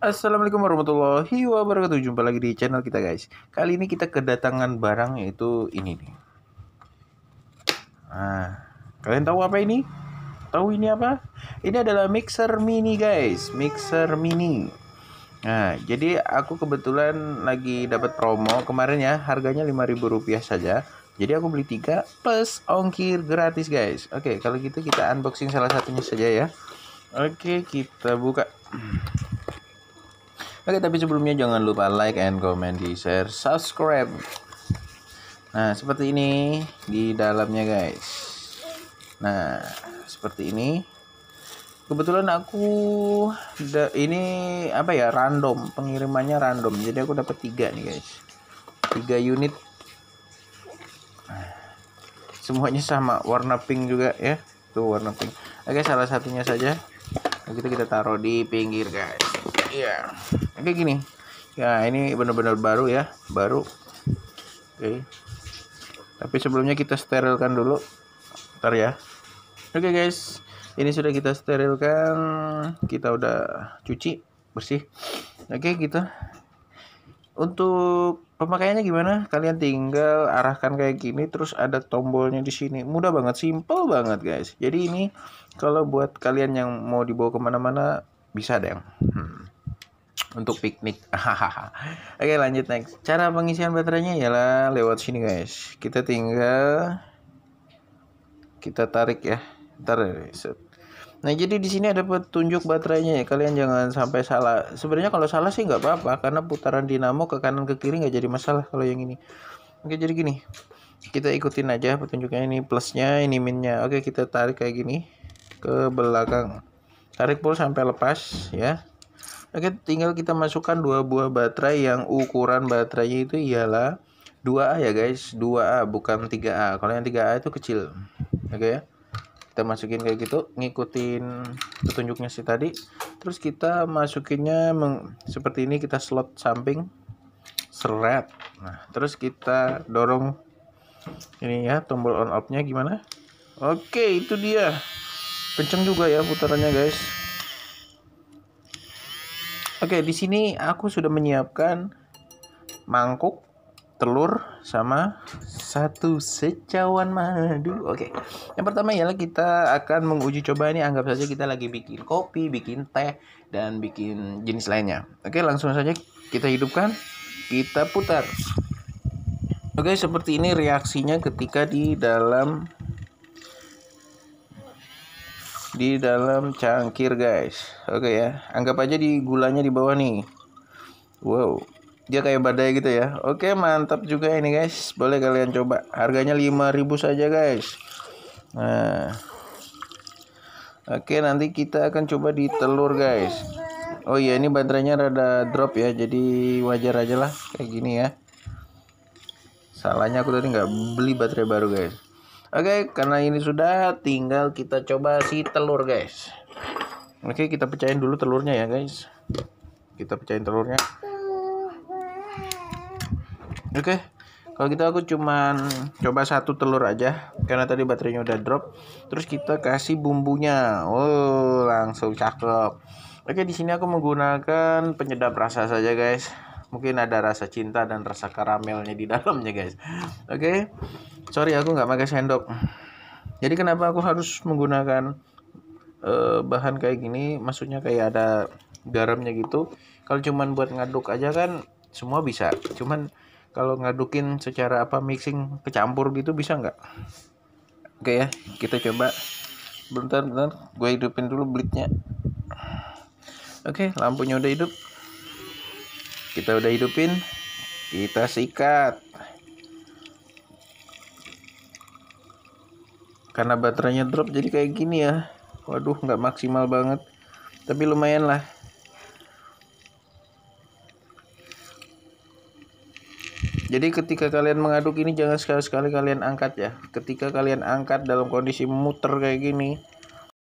Assalamualaikum warahmatullahi wabarakatuh Jumpa lagi di channel kita guys Kali ini kita kedatangan barang yaitu ini nih Nah, kalian tahu apa ini? Tahu ini apa? Ini adalah mixer mini guys Mixer mini Nah, jadi aku kebetulan lagi dapat promo kemarin ya Harganya rp rupiah saja Jadi aku beli 3 plus ongkir gratis guys Oke, kalau gitu kita unboxing salah satunya saja ya Oke, kita buka Oke, tapi sebelumnya jangan lupa like and comment, di share, subscribe. Nah, seperti ini di dalamnya, guys. Nah, seperti ini. Kebetulan aku ini apa ya, random, pengirimannya random. Jadi aku dapat tiga nih, guys. tiga unit. semuanya sama, warna pink juga ya. Tuh warna pink. Oke, salah satunya saja. Kita kita taruh di pinggir, guys. Yeah kayak gini ya ini benar-benar baru ya baru oke tapi sebelumnya kita sterilkan dulu ntar ya oke guys ini sudah kita sterilkan kita udah cuci bersih oke okay, gitu untuk pemakaiannya gimana kalian tinggal arahkan kayak gini terus ada tombolnya di sini mudah banget simple banget guys jadi ini kalau buat kalian yang mau dibawa kemana-mana bisa deh hmm untuk piknik. Oke lanjut next. Cara pengisian baterainya ialah lewat sini guys. Kita tinggal kita tarik ya. Ntar set. Nah jadi di sini ada petunjuk baterainya ya. Kalian jangan sampai salah. Sebenarnya kalau salah sih nggak apa-apa karena putaran dinamo ke kanan ke kiri nggak jadi masalah kalau yang ini. Oke jadi gini. Kita ikutin aja petunjuknya ini plusnya ini minnya. Oke kita tarik kayak gini ke belakang. Tarik pul sampai lepas ya Oke, tinggal kita masukkan dua buah baterai yang ukuran baterainya itu ialah 2A ya guys, 2A bukan 3A. Kalau yang 3A itu kecil. Oke ya. Kita masukin kayak gitu, ngikutin petunjuknya sih tadi. Terus kita masukinnya meng, seperti ini kita slot samping seret. Nah, terus kita dorong ini ya tombol on off-nya gimana? Oke, itu dia. Kenceng juga ya putarannya guys. Oke, di sini aku sudah menyiapkan mangkuk, telur, sama satu secawan madu. Oke, yang pertama ialah kita akan menguji coba ini. Anggap saja kita lagi bikin kopi, bikin teh, dan bikin jenis lainnya. Oke, langsung saja kita hidupkan, kita putar. Oke, seperti ini reaksinya ketika di dalam di dalam cangkir guys oke okay, ya anggap aja di gulanya di bawah nih wow dia kayak badai gitu ya oke okay, mantap juga ini guys boleh kalian coba harganya 5000 saja guys nah oke okay, nanti kita akan coba di telur guys oh iya ini baterainya rada drop ya jadi wajar aja lah kayak gini ya salahnya aku tadi nggak beli baterai baru guys Oke, karena ini sudah tinggal kita coba si telur, guys. Oke, kita pecahin dulu telurnya ya, guys. Kita pecahin telurnya. Oke. Kalau gitu aku cuman coba satu telur aja karena tadi baterainya udah drop. Terus kita kasih bumbunya. Oh, langsung cakep. Oke, di sini aku menggunakan penyedap rasa saja, guys mungkin ada rasa cinta dan rasa karamelnya di dalamnya guys oke sorry aku nggak pakai sendok jadi kenapa aku harus menggunakan uh, bahan kayak gini maksudnya kayak ada garamnya gitu kalau cuman buat ngaduk aja kan semua bisa cuman kalau ngadukin secara apa mixing kecampur gitu bisa nggak oke ya kita coba bentar bentar gue hidupin dulu blitnya oke lampunya udah hidup kita udah hidupin kita sikat karena baterainya drop jadi kayak gini ya waduh nggak maksimal banget tapi lumayan lah Jadi ketika kalian mengaduk ini jangan sekali-sekali kalian angkat ya. Ketika kalian angkat dalam kondisi muter kayak gini,